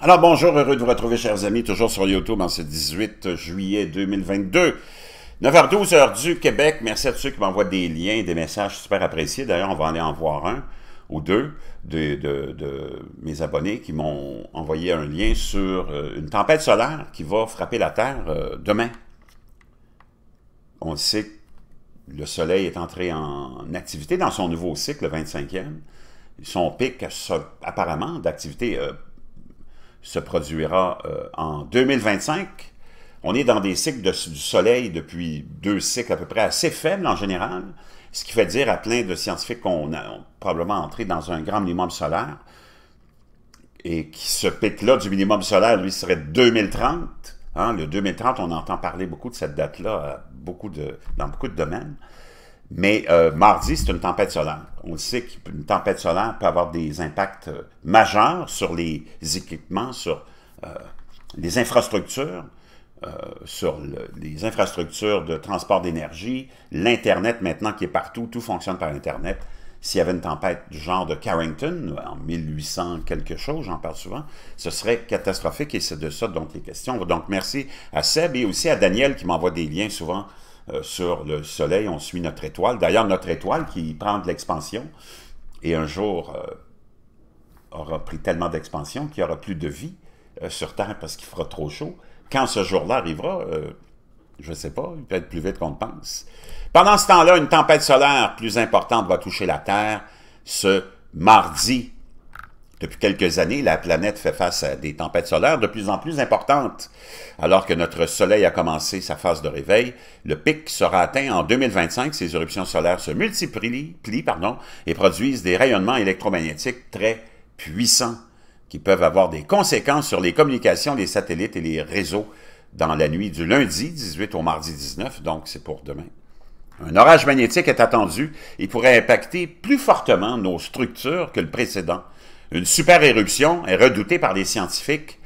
Alors bonjour, heureux de vous retrouver chers amis, toujours sur YouTube en ce 18 juillet 2022. 9h12, heure du Québec. Merci à tous ceux qui m'envoient des liens, des messages super appréciés. D'ailleurs, on va aller en voir un ou deux de, mes abonnés qui m'ont envoyé un lien sur euh, une tempête solaire qui va frapper la Terre euh, demain. On sait sait, le Soleil est entré en activité dans son nouveau cycle, le 25e. Son pic, apparemment, d'activité euh, se produira euh, en 2025. On est dans des cycles du Soleil depuis deux cycles à peu près assez faibles en général, ce qui fait dire à plein de scientifiques qu'on a probablement entré dans un grand minimum solaire et qui ce pic là du minimum solaire, lui, serait 2030. Hein. le 2030, on entend parler beaucoup de cette date-là beaucoup de, dans beaucoup de domaines. Mais euh, mardi, c'est une tempête solaire. On le sait qu'une tempête solaire peut avoir des impacts euh, majeurs sur les équipements, sur euh, les infrastructures, sur les infrastructures de transport d'énergie, l'Internet maintenant qui est partout, tout fonctionne par Internet. S'il y avait une tempête du genre de Carrington en 1800 quelque chose, j'en parle souvent, ce serait catastrophique et c'est de ça dont les questions. Donc merci à Seb et aussi à Daniel qui m'envoie des liens souvent euh, sur le Soleil, on suit notre étoile. D'ailleurs, notre étoile qui prend de l'expansion et un jour euh, aura pris tellement d'expansion qu'il n'y aura plus de vie euh, sur Terre parce qu'il fera trop chaud. Quand ce jour-là arrivera, je ne sais pas, il peut être plus vite qu'on ne pense. Pendant ce temps-là, une tempête solaire plus importante va toucher la Terre ce mardi depuis quelques années, la planète fait face à des tempêtes solaires de plus en plus importantes. Alors que notre Soleil a commencé sa phase de réveil, le pic sera atteint en 2025. Ces éruptions solaires se multiplient pardon, et produisent des rayonnements électromagnétiques très puissants qui peuvent avoir des conséquences sur les communications, les satellites et les réseaux dans la nuit du lundi 18 au mardi 19, donc c'est pour demain. Un orage magnétique est attendu et pourrait impacter plus fortement nos structures que le précédent. Une super éruption est redoutée par les scientifiques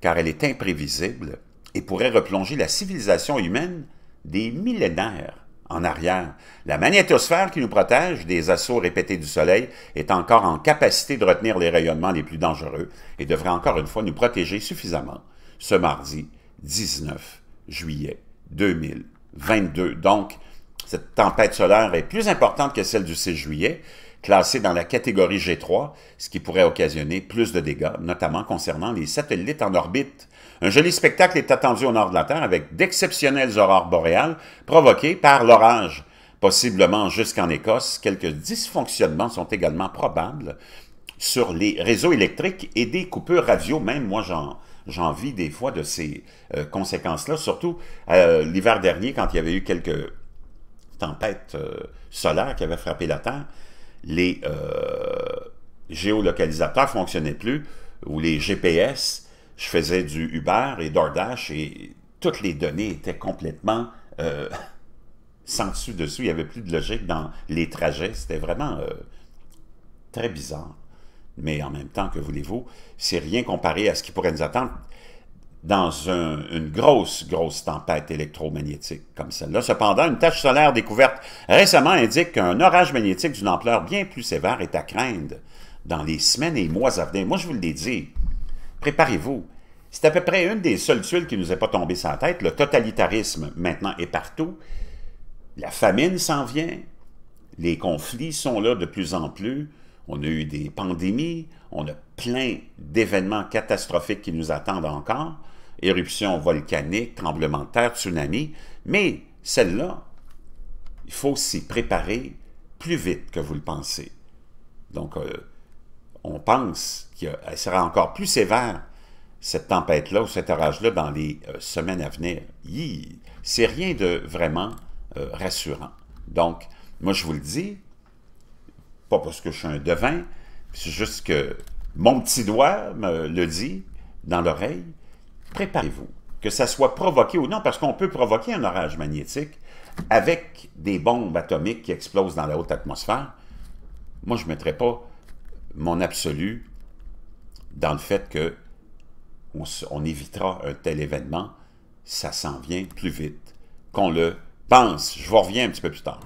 car elle est imprévisible et pourrait replonger la civilisation humaine des millénaires en arrière. La magnétosphère qui nous protège des assauts répétés du Soleil est encore en capacité de retenir les rayonnements les plus dangereux et devrait encore une fois nous protéger suffisamment ce mardi 19 juillet 2022. Donc, cette tempête solaire est plus importante que celle du 6 juillet, classé dans la catégorie G3, ce qui pourrait occasionner plus de dégâts, notamment concernant les satellites en orbite. Un joli spectacle est attendu au nord de la Terre avec d'exceptionnelles aurores boréales provoquées par l'orage. Possiblement jusqu'en Écosse, quelques dysfonctionnements sont également probables sur les réseaux électriques et des coupures radio. Même moi, j'en, vis des fois de ces euh, conséquences-là, surtout euh, l'hiver dernier quand il y avait eu quelques tempêtes euh, solaires qui avaient frappé la Terre les euh, géolocalisateurs ne fonctionnaient plus, ou les GPS, je faisais du Uber et DoorDash et toutes les données étaient complètement euh, sans dessus dessus. Il n'y avait plus de logique dans les trajets. C'était vraiment euh, très bizarre. Mais en même temps, que voulez-vous? C'est rien comparé à ce qui pourrait nous attendre dans une grosse, grosse tempête électromagnétique comme celle-là. Cependant, une tâche solaire découverte récemment indique qu'un orage magnétique d'une ampleur bien plus sévère est à craindre dans les semaines et mois à venir. Moi, je vous le dis, préparez-vous. C'est à peu près une des seules tuiles qui ne nous est pas tombée sur la tête. Le totalitarisme, maintenant, est partout. La famine s'en vient. Les conflits sont là de plus en plus. On a eu des pandémies. On a plein d'événements catastrophiques qui nous attendent encore, éruptions volcaniques, tremblements de terre, tsunami, mais celle-là, il faut s'y préparer plus vite que vous le pensez. Donc, euh, on pense qu'elle sera encore plus sévère, cette tempête-là ou cet orage-là, dans les euh, semaines à venir. C'est rien de vraiment euh, rassurant. Donc, moi, je vous le dis, pas parce que je suis un devin, c'est juste que mon petit doigt me le dit dans l'oreille, préparez-vous, que ça soit provoqué ou non, parce qu'on peut provoquer un orage magnétique avec des bombes atomiques qui explosent dans la haute atmosphère. Moi, je ne mettrais pas mon absolu dans le fait que on évitera un tel événement. Ça s'en vient plus vite qu'on le pense. Je vous reviens un petit peu plus tard.